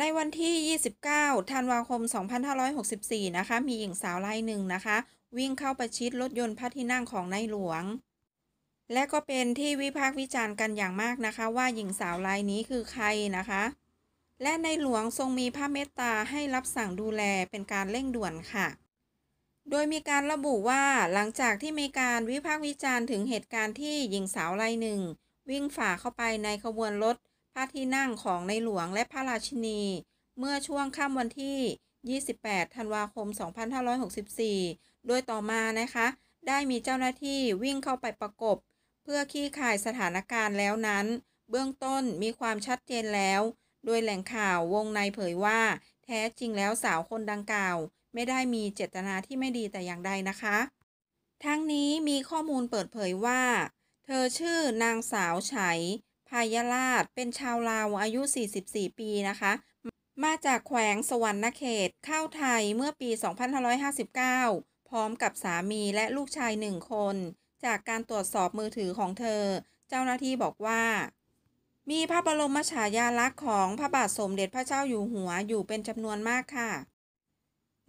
ในวันที่ 29ธันวาคม 2564นะคะ มีหญิงสาวรายหนึ่งนะคะวิ่งเข้าประชิดรถยนต์พระที่นั่งของนายหลวง และก็เป็นที่วิพากษ์วิจารณ์กันอย่างมากนะคะ ว่าหญิงสาวรายนี้คือใครนะคะ และในหลวงทรงมีพระเมตตาให้รับสั่งดูแลเป็นการเร่งด่วนค่ะ โดยมีการระบุว่าหลังจากที่มีการวิพากษ์วิจารณ์ถึงเหตุการณ์ที่หญิงสาวรายหนึ่งวิ่งฝ่าเข้าไปในขบวนรถพระที่นั่งของในหลวงและพระราชินี เมื่อช่วงค่ำวันที่ 28 ธันวาคม 2564 โดยต่อมานะคะ ได้มีเจ้าหน้าที่วิ่งเข้าไปประกบ เพื่อขี้ข่ายสถานการณ์แล้วนั้น เบื้องต้นมีความชัดเจนแล้วโดยแหล่งข่าววงในเผยว่า แท้จริงแล้วสาวคนดังกล่าว ไม่ได้มีเจตนาที่ไม่ดีแต่อย่างใดนะคะ ทั้งนี้มีข้อมูลเปิดเผยว่า เธอชื่อนางสาวไฉพายลาดเป็นชาวลาวอายุ 44 ปีนะคะ มาจากแขวงสวรรณเขตเข้าไทยเมื่อปี 2559 พร้อมกับสามีและลูกชายหนึ่งคน จากการตรวจสอบมือถือของเธอ เจ้าหน้าที่บอกว่า มีพระบรมฉายาลักษณ์ของพระบาทสมเด็จพระเจ้าอยู่หัวอยู่เป็นจำนวนมากค่ะ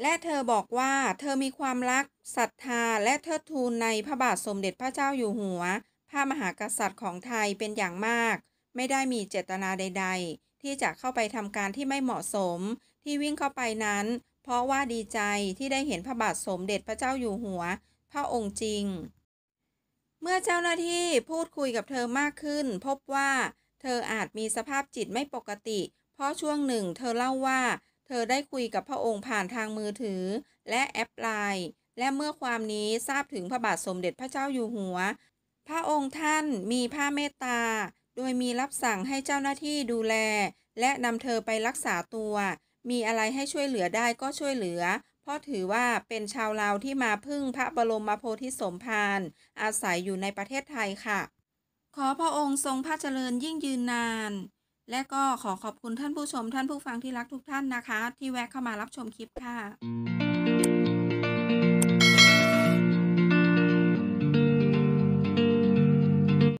และเธอบอกว่าเธอมีความรักศรัทธาและเทิดทูนในพระบาทสมเด็จพระเจ้าอยู่หัวพระมหากษัตริย์ของไทยเป็นอย่างมาก ไม่ได้มีเจตนาใด ๆ ที่จะเข้าไปทำการที่ไม่เหมาะสม ที่วิ่งเข้าไปนั้น เพราะว่าดีใจที่ได้เห็นพระบาทสมเด็จพระเจ้าอยู่หัว พระองค์จริง เมื่อเจ้าหน้าที่พูดคุยกับเธอมากขึ้น พบว่าเธออาจมีสภาพจิตไม่ปกติ เพราะช่วงหนึ่ง เธอเล่าว่า เธอได้คุยกับพระองค์ผ่านทางมือถือ และแอปไลน์ และเมื่อความนี้ทราบถึงพระบาทสมเด็จพระเจ้าอยู่หัวพระองค์ท่านมีพระเมตตา โดยมีรับสั่งให้เจ้าหน้าที่ดูแล และนำเธอไปรักษาตัว มีอะไรให้ช่วยเหลือได้ก็ช่วยเหลือ เพราะถือว่าเป็นชาวลาวที่มาพึ่งพระบรมโพธิสมภารอาศัยอยู่ในประเทศไทยค่ะ ขอพระองค์ทรงพระเจริญยิ่งยืนนาน และก็ขอขอบคุณท่านผู้ชมท่านผู้ฟังที่รักทุกท่านนะคะ ที่แวะเข้ามารับชมคลิปค่ะ